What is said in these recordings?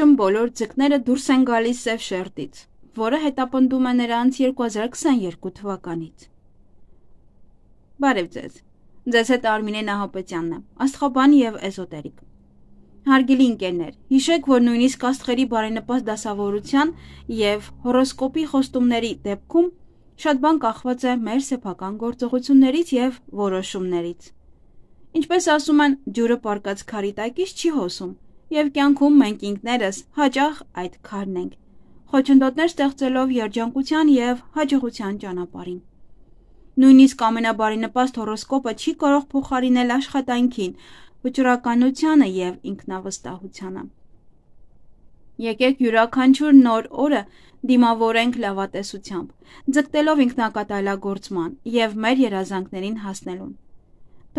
Այժմ բոլոր ձկները դուրս են գալիս Սև շերտից, որը հետապնդում է նրանց 2022 թվականից։ Բարև ձեզ։ Ձեզ հետ Արմինե Նահապետյանն է, աստղաբան եւ էզոտերիկ։ Հարգելի ընկերներ, հիշեք, որ նույնիսկ աստղերի բարենպաստ դասավորության եւ հորոսկոպի խոստումների դեպքում շատ բան կախված է մեր սեփական գործողություններից եւ որոշումներից։ Ինչպես ասում են, ջուրը պարկած քարի տակից չի հոսում, եւ կյանքում մենք ինքներս հաճախ այդ քարն ենք, խոչընդոտներ ստեղծելով երջանկության եւ հաջողության ճանապարհին։ Նույնիսկ ամենաբարինպաստ հորոսկոպը չի կարող փոխարինել աշխատանքին, վճռականությանը եւ ինքնավստահությանը։ Եկեք յուրաքանչյուր նոր օրը դիմավորենք լավատեսությամբ, ձգտելով ինքնակատարելագործման եւ մեր երազանքներին հասնելուն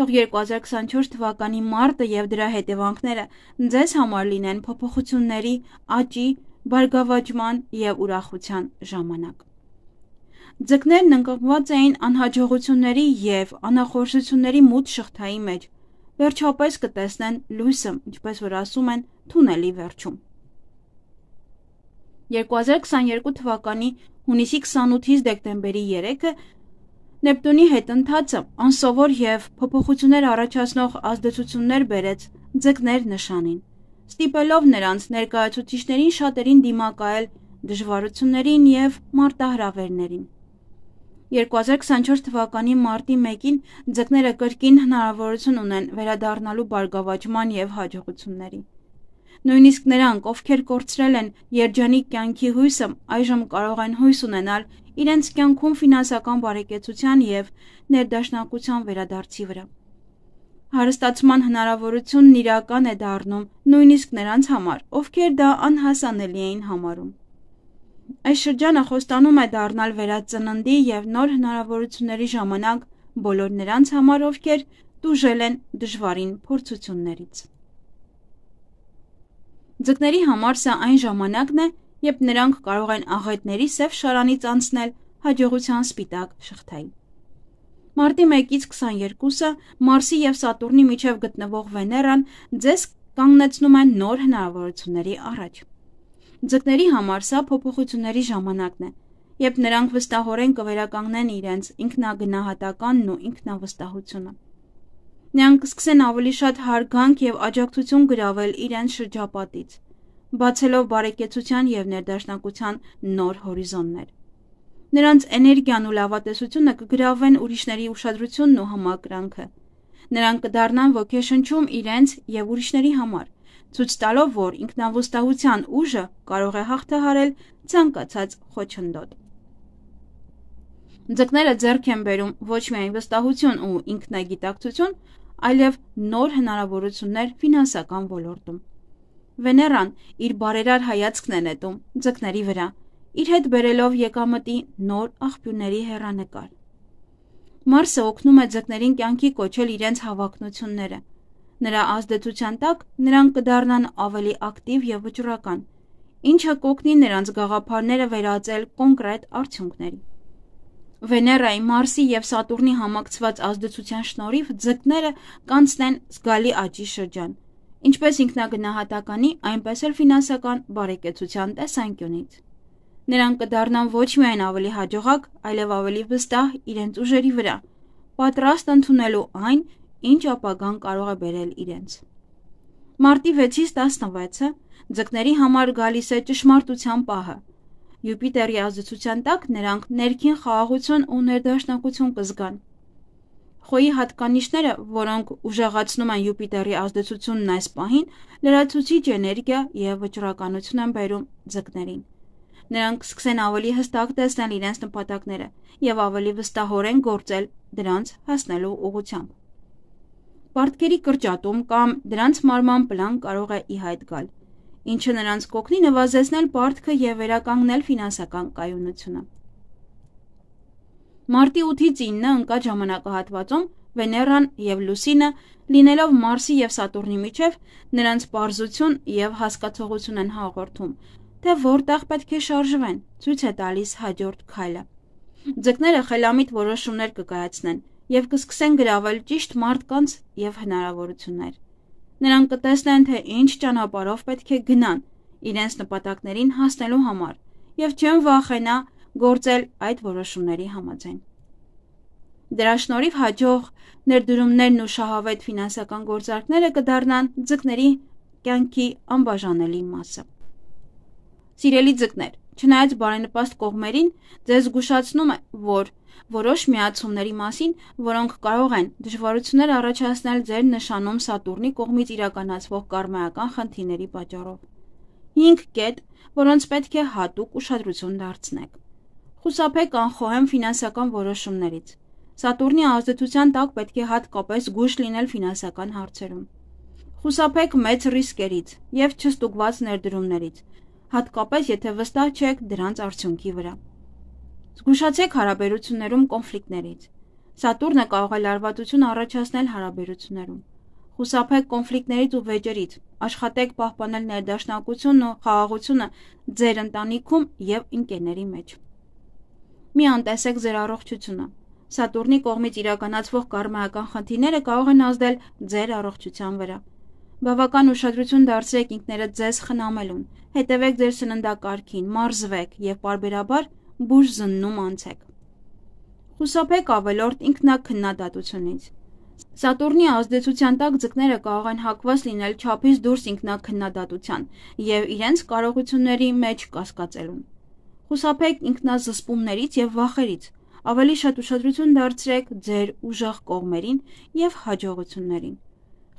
թող 2024 թվականի մարտը եւ դրա հետևանքները ձեզ համար լինեն փոփոխությունների, աճի, բարգավաճման եւ ուրախության ժամանակ։ Ձկներն ընկղված էին անհաջողությունների եւ անախորժությունների մութ շղթայի մեջ։ Վերջապես կտեսնեն լույսը, ինչպես որ ասում են, թունելի վերջում։ 2022 թվականի հունիսի 28-ից դեկտեմբերի 3-ը Նեպտունի հետընթացը անսովոր եւ փոփոխություններ առաջացնող ազդեցություններ բերեց ձկներ նշանին, ստիպելով նրանց ներկայացուցիչներին շատերին դիմակայել դժվարություններին եւ մարտահրավերներին։ 2024 թվականի մարտի 1-ին ձկները կրկին հնարավորություն ունեն վերադառնալու բարգավաճման եւ հաջողությունների։ Նույնիսկ նրանք, ովքեր կորցրել են երջանիկ կյանքի հույսը, այժմ կարող են հույս ունենալ իրենց կյանքում ֆինանսական բարեկեցության եւ ներդաշնակության վերադարձի վրա։ Հարստացման հնարավորությունն իրական է դառնում նույնիսկ նրանց համար, ովքեր դա անհասանելի էին համարում։ Այս շրջանը խոստանում է դառնալ վերածննդի եւ նոր հնարավորությունների ժամանակ բոլոր նրանց համար, ովքեր դուժել են դժվարին փորձություններից։ Ձկների համար սա այն ժամանակն է, երբ նրանք կարող են աղետների սև շարանից անցնել հաջողության սպիտակ շղթային։ Մարտի 1-ից 22-ը Մարսի եւ Սատուրնի միջև գտնվող Վեներան ձեզ կանգնեցնում են նոր հնարավորությունների առաջ։ Ձկների համար սա փոփոխությունների ժամանակն է, երբ նրանք վստահորեն կվերականգնեն իրենց ինքնագնահատականն ու ինքնավստահությունը։ Նրանք կսկսեն ավելի շատ հարգանք եւ աջակցություն գրավել իրենց շրջապատից, բացելով բարեկեցության եւ ներդաշնակության նոր հորիզոններ։ Նրանց էներգիան ու լավատեսությունը կգրավեն ուրիշների ուշադրությունն ու համակրանքը։ Նրանք կդառնան ոգեշնչում իրենց եւ ուրիշների համար, ցույց տալով, որ ինքնավստահության ուժը կարող է հաղթահարել ցանկացած խոչընդոտ։ Ձկները ձեռք են բերում ոչ միայն վստահություն ու ինքնագիտակցություն, այլև նոր հնարավորություններ ֆինանսական ոլորտում։ Վեներան իր բարերար հայացքն է նետում ձկների վրա, իր հետ բերելով եկամտի նոր աղբյուրների հերանեկար։ Մարսը օգնում է ձկներին կյանքի կոչել իրենց հավակնությունները։ Նրա ազդեցության տակ նրանք կդառնան ավելի ակտիվ եւ վճռական, ինչը կօգնի նրանց գաղափարները վերածել կոնկրետ արդյունքների։ Վեներայի, Մարսի եւ Սատուրնի համակցված ազդեցության շնորհիվ ձկները կանցնեն զգալի աճի շրջան, ինչպես ինքնագնահատականի, այնպես էլ ֆինանսական բարեկեցության տեսանկյունից։ Նրանք կդառնան ոչ միայն ավելի հաջողակ, այլև ավելի վստահ իրենց ուժերի վրա, պատրաստ ընդունելու այն, ինչ ապագան կարող է բերել իրենց։ Մարտի 6-ից 16-ը ձկների համար գալիս է ճշմարտության պահը։ Յուպիտերի ազդեցության տակ նրանք ներքին խաղաղություն ու ներդաշնակություն կզգան, Խոյի հատկանիշները, որոնք ուժեղացնում են Յուպիտերի ազդեցությունն այս պահին, լրացուցիչ էներգիա եւ վճռականություն են բերում ձկներին։ Նրանք սկսեն ավելի հստակ տեսնել իրենց նպատակները եւ ավելի վստահորեն գործել դրանց հասնելու ուղղությամբ։ Պարտքերի կրճատում կամ դրանց մարման պլան կարող է ի հայտ գալ, ինչը նրանց կօգնի նվազեցնել պարտքը եւ վերականգնել ֆինանսական կայունությունը։ Մարտի 8-ից 9-ը ընկած ժամանակահատվածում Վեներան եւ Լուսինը լինելով Մարսի եւ Սատուրնի միջև նրանց པարզություն եւ հասկացողություն են հաղորդում, թե որտեղ պետք է շարժվեն, ցույց է տալիս հաջորդ քայլը։ Ձկները խելամիտ որոշումներ կկայացնեն եւ կսկսեն գրավել ճիշտ մարդկանց եւ հնարավորություններ։ Նրանք կտեսնեն, թե ինչ ճանապարհով պետք է գնան իրենց նպատակներին հասնելու համար եւ չեն վախենա գործել այդ որոշումների համաձայն։ Դրա շնորհիվ հաջող ներդրումներն ու շահավետ ֆինանսական գործարքները կդառնան ձկների կյանքի անբաժանելի մասը։ Սիրելի ձկներ, չնայած բարենպաստ կողմերին, ձեզ զգուշացնում է, որ որոշ միացումների մասին, որոնք կարող են դժվարություններ առաջացնել ձեր նշանում Սատուրնի կողմից իրականացվող կարմայական խնդիրների պատճառով։ 5 կետ, որոնց պետք է հատուկ ուշադրություն դարձնեք։ Խուսափեք անխոհեմ ֆինանսական որոշումներից։ Սատուրնի ազդեցության տակ պետք է հատկապես զգուշ լինել ֆինանսական հարցերում։ Խուսափեք մեծ ռիսկերից եւ չստուգված ներդրումներից, հատկապես եթե վստահ չեք դրանց արդյունքի վրա։ Զգուշացեք հարաբերություններում կոնֆլիկտներից։ Սատուրնը կարող է լարվածություն առաջացնել հարաբերություններում։ Խուսափեք կոնֆլիկտներից ու վեճերից։ Աշխատեք պահպանել ներդաշնակությունն ու խաղաղությունը ձեր ընտանիքում եւ ընկերների մեջ մի անտեսեք ձեր առողջությունը։ Սատուրնի կողմից իրականացվող կարմայական խնդիրները կարող են ազդել ձեր առողջության վրա։ Բավական ուշադրություն դարձրեք ինքներդ ձեզ խնամելուն, հետևեք ձեր սննդակարգին, մարզվեք եւ parberabar բուժ զննում անցեք։ Խուսափեք ավելորտ ինքնակնդատությունից։ Սատուրնի ազդեցության տակ ձկները կարող են հակված լինել չափից դուրս ինքնակնդատության եւ իրենց կարողությունների մեջ կասկածելուն։ Խուսափեք ինքնազսպումներից եւ վախերից։ Ավելի շատ ուշադրություն դարձրեք ձեր ուժեղ կողմերին եւ հաջողություններին։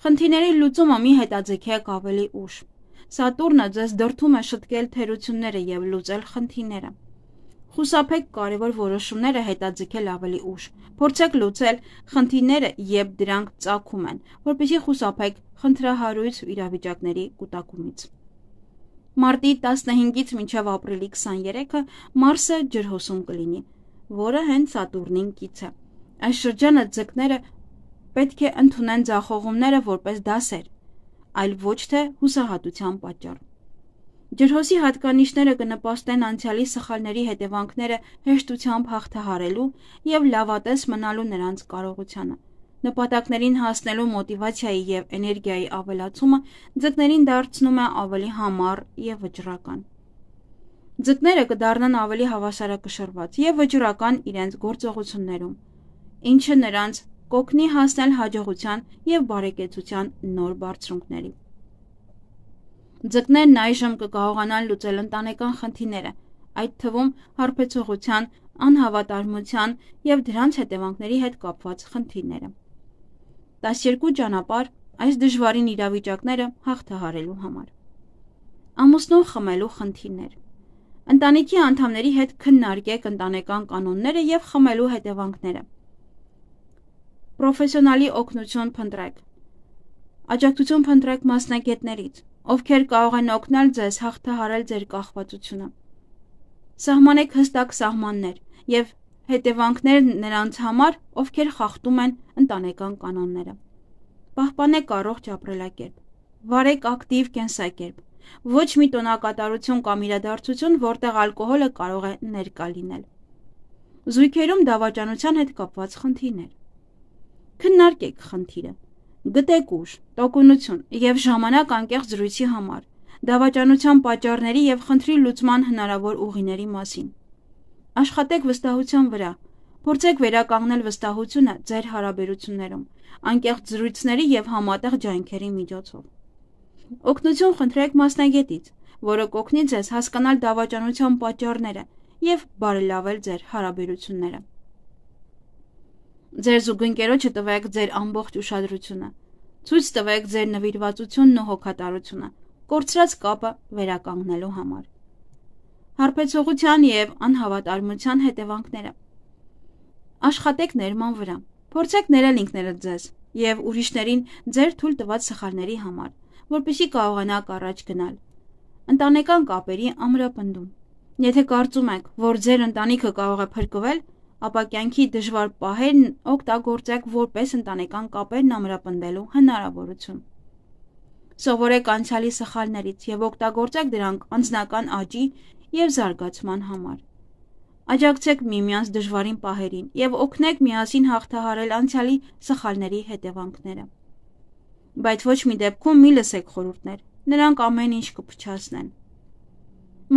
Խնդիրների լուծումը մի հետաձգեք ավելի ուշ։ Սատուրնը ձեզ դրթում է շտկել թերությունները եւ լուծել խնդիրները։ Խուսափեք կարևոր որոշումները հետաձգել ավելի ուշ։ Փորձեք լուծել խնդիրները, երբ դրանք ծագում են, որպեսզի խուսափեք խնդրահարույց իրավիճակների կուտակումից։ Մարտի 15-ից մինչև ապրիլի 23-ը Մարսը ջրհոսում կլինի, որը հենց Սատուրնին կից է։ Այս շրջանը ձկները պետք է ընդունեն ձախողումները որպես դասեր, այլ ոչ թե հուսահատության պատճառ։ Ջրհոսի հատկանիշները կնպաստեն անցյալի սխալների հետևանքները հեշտությամբ հաղթահարելու եւ լավատես մնալու նրանց կարողությանը։ Նպատակներին հասնելու մոտիվացիայի եւ էներգիայի ավելացումը ձկներին դարձնում է ավելի համառ եւ վճռական։ Ձկները կդառնան ավելի հավասարակշռված եւ վճռական իրենց գործողություններում, ինչը նրանց կօգնի հասնել հաջողության եւ բարեկեցության նոր բարձունքների։ Ձկներն այժմ կկարողանան լուծել ընտանեկան խնդիրները, այդ թվում հարբեցողության, անհավատարմության եւ դրանց հետևանքների հետ կապված խնդիրները։ 12 ճանապարհ այս դժվարին իրավիճակները հաղթահարելու համար։ Ամուսնով խմելու խնդիրներ։ Ընտանիքի անդամների հետ քննարկեք ընտանեկան կանոնները եւ խմելու հետևանքները։ Պրոֆեսիոնալի օգնություն փնտրեք։ Աջակցություն փնտրեք մասնագետներից, ովքեր կարող են օգնել ձեզ հաղթահարել ձեր կախվածությունը։ Սահմանեք հստակ սահմաններ եւ հետևանքներ նրանց համար, ովքեր խախտում են ընտանեկան կանոնները։ Պահպանեք առողջ ապրելակերպ։ Վարեք ակտիվ կենսակերպ։ Ոչ մի տոնակատարություն կամ իրադարձություն, որտեղ ալկոհոլը կարող է ներկա լինել։ Զույգերում դավաճանության հետ կապված խնդիրներ։ Քննարկեք խնդիրը։ Գտեք ուժ, տոկունություն եւ ժամանակ անկեղծ զրույցի համար, դավաճանության պատճառների եւ խնդրի լուծման հնարավոր ուղիների մասին։ Աշխատեք վստահության վրա։ Փորձեք վերականգնել վստահությունը ձեր հարաբերություններում, անկեղծ զրույցների եւ համատեղ ջանքերի միջոցով։ Օգնություն խնդրեք մասնագետից, որը կօգնի ձեզ հասկանալ դավաճանության պատճառները եւ բարելավել ձեր հարաբերությունները։ Ձեր զուգընկերոջը տվեք ձեր ամբողջ ուշադրությունը։ Ցույց տվեք ձեր նվիրվածությունն ու հոգատարությունը կորցրած կապը վերականգնելու համար հարբեցողության եւ անհավատարմության հետևանքները։ Աշխատեք ներման վրա։ Փորձեք ներել ինքներդ ձեզ եւ ուրիշներին ձեր թույլ տված սխալների համար, որպիսի կարողանաք առաջ գնալ։ Ընտանեկան կապերի ամրապնդում։ Եթե կարծում եք, որ ձեր ընտանիքը կարող է փրկվել, ապա կյանքի դժվար պահերն օգտագործեք որպես ընտանեկան կապերն ամրապնդելու հնարավորություն։ Սովորեք անցյալի սխալներից եւ օգտագործեք դրանք անձնական աճի և զարգացման համար։ Աջակցեք միմյանց դժվարին պահերին և օգնեք միասին հաղթահարել անցյալի սխալների հետևանքները։ Բայց ոչ մի դեպքում մի լսեք խորհուրդներ, նրանք ամեն ինչ կփչացնեն։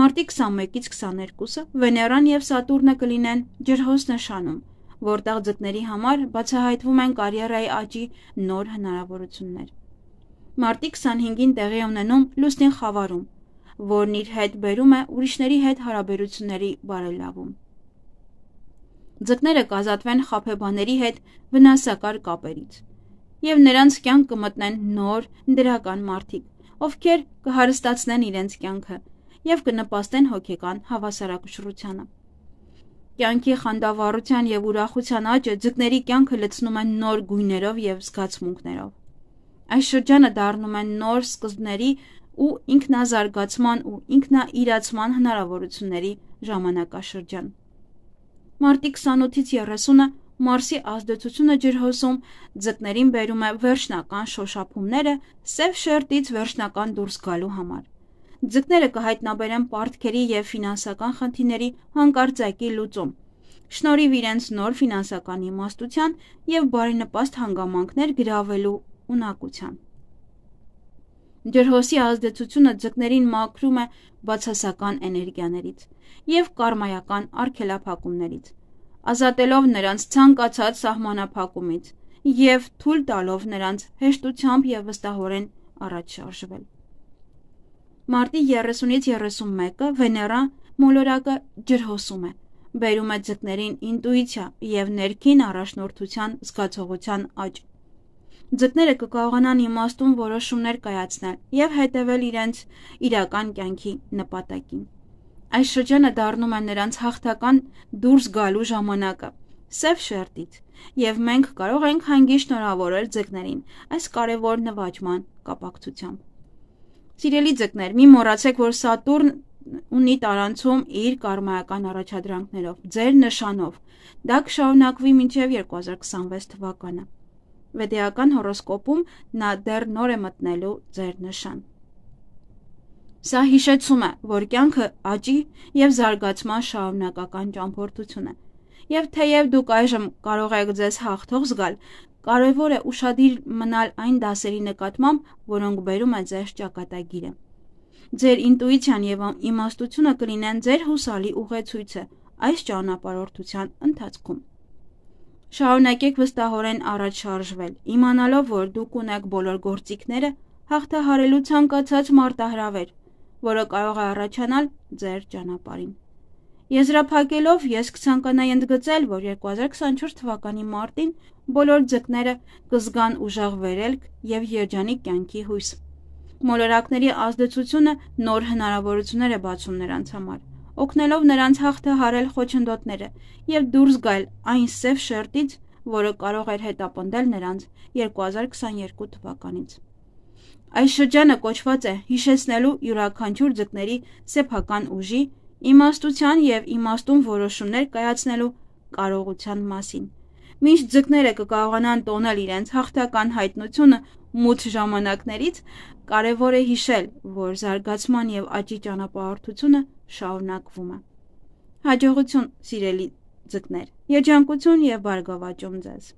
Մարտի 21-ից 22-ը Վեներան եւ Սատուրնը կլինեն ջրհոս նշանում, որտեղ ձկների համար բացահայտվում են կարիերայի աճի նոր հնարավորություններ։ Մարտի 25-ին տեղի ունենում լուսնի խավարում, որն իր հետ բերում է ուրիշների հետ հարաբերությունների բարելավում։ Ձկները կազատվեն խափեբաների հետ վնասակար կապերից եւ նրանց կյանք կմտնեն նոր դրական մարդիկ, ովքեր կհարստացնեն իրենց կյանքը եւ կնպաստեն հոգեկան հավասարակշռությանը։ Կյանքի խանդավառության եւ ուրախության աճը ձկների կյանքը լցնում են նոր գույներով եւ զգացմունքներով։ Այս շրջանը դառնում է նոր սկզբների ու ինքնազարգացման ու ինքնաիրացման հնարավորությունների ժամանակաշրջան։ Մարտի 28-ից 30-ը Մարսի ազդեցությունը ջրհոսում ձկներին բերում է վերջնական շոշափումները սև շերտից վերջնական դուրս գալու համար։ Ձկները կհայտնաբերեն պարտքերի եւ ֆինանսական խնդիրների հանկարծակի լուծում։ Շնորհիվ իրենց նոր ֆինանսական իմաստության եւ բարենպաստ հանգամանքներ գրավելու ունակության։ Ջրհոսի ազդեցությունը ձկներին մաքրում է բացասական էներգիաներից եւ կարմայական արգելափակումներից, ազատելով նրանց ցանկացած սահմանափակումից եւ թույլ տալով նրանց հեշտությամբ եւ վստահորեն առաջ շարժվել։ Մարտի 30-ից 31-ը Վեներա մոլորակը ջրհոսում է, բերում է ձկներին ինտուիցիա եւ ներքին առաջնորդության զգացողության աճ ձկները կկարողանան իմաստուն որոշումներ կայացնել եւ հետեւել իրենց իրական կյանքի նպատակին։ Այս շրջանը դառնում է նրանց հաղթական դուրս գալու ժամանակը սև շերտից եւ մենք կարող ենք հանգի շնորհավորել ձկներին այս կարևոր նվաճման կապակցությամբ։ Սիրելի ձկներ, մի մոռացեք, որ Սատուրն ունի տարանցում իր կարմայական առաջադրանքներով, ձեր նշանով։ Դա կշարունակվի մինչև 2026 թվականը։ Վեդեական հորոսկոպում նա դեռ նոր է մտնելու ձեր նշան։ Սա հիշեցում է, որ կյանքը աճի եւ զարգացման շարունակական ճամփորդություն է։ Եվ թեև դուք այժմ կարող եք ձեզ հաղթող զգալ, կարևոր է ուշադիր մնալ այն դասերի նկատմամբ, որոնք բերում է ձեր ճակատագիրը։ Ձեր ինտուիցիան եւ իմաստությունը կլինեն ձեր հուսալի ուղեցույցը այս ճանապարհորդության ընթացքում։ Շարունակեք վստահորեն առաջ շարժվել, իմանալով, որ դուք ունեք բոլոր գործիքները հաղթահարելու ցանկացած մարտահրավեր, որը կարող է առաջանալ ձեր ճանապարհին։ Եզրափակելով ես կցանկանայի ընդգծել, որ 2024 թվականի մարտին բոլոր ձկները կզգան ուժեղ վերելք եւ երջանիկ կյանքի հույս։ Մոլորակների ազդեցությունը նոր հնարավորություններ է բացում նրանց համար օգնելով նրանց հաղթը հարել խոչընդոտները եւ դուրս գալ այն սև շերտից, որը կարող էր հետապնդել նրանց 2022 թվականից։ Այս շրջանը կոչված է հիշեցնելու յուրաքանչյուր ձկների սեփական ուժի, իմաստության եւ իմաստուն որոշումներ կայացնելու կարողության մասին։ Մինչ ձկները կկարողանան տոնել իրենց հաղթական հայտնությունը մութ ժամանակներից, կարևոր է հիշել, որ զարգացման եւ աճի ճանապարհորդությունը շարունակվում է։ Հաջողություն, սիրելի ձկներ։ Երջանկություն եւ բարգավաճում ձեզ։